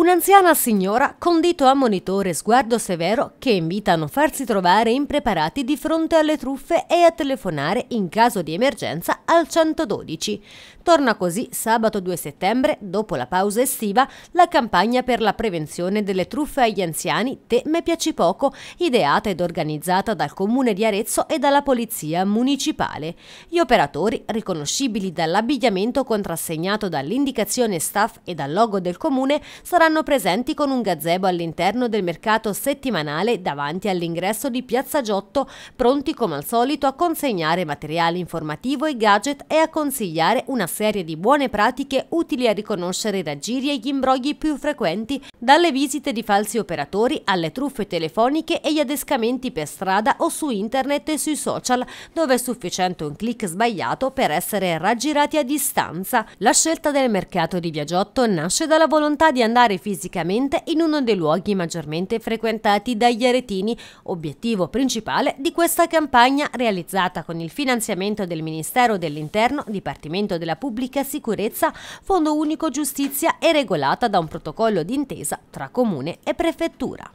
Un'anziana signora con dito ammonitore e sguardo severo che invita a non farsi trovare impreparati di fronte alle truffe e a telefonare in caso di emergenza al 112. Torna così sabato 2 settembre, dopo la pausa estiva, la campagna per la prevenzione delle truffe agli anziani Te me piaci poco, ideata ed organizzata dal comune di Arezzo e dalla polizia municipale. Gli operatori, riconoscibili dall'abbigliamento contrassegnato dall'indicazione staff e dal logo del comune, saranno saranno presenti con un gazebo all'interno del mercato settimanale davanti all'ingresso di Piazza Giotto, pronti come al solito a consegnare materiale informativo e gadget e a consigliare una serie di buone pratiche utili a riconoscere i raggiri e gli imbrogli più frequenti, dalle visite di falsi operatori alle truffe telefoniche e gli adescamenti per strada o su internet e sui social, dove è sufficiente un click sbagliato per essere raggirati a distanza. La scelta del mercato di Viagiotto nasce dalla volontà di andare entrare fisicamente in uno dei luoghi maggiormente frequentati dagli aretini, obiettivo principale di questa campagna realizzata con il finanziamento del Ministero dell'Interno, Dipartimento della Pubblica Sicurezza, Fondo Unico Giustizia e regolata da un protocollo d'intesa tra Comune e Prefettura.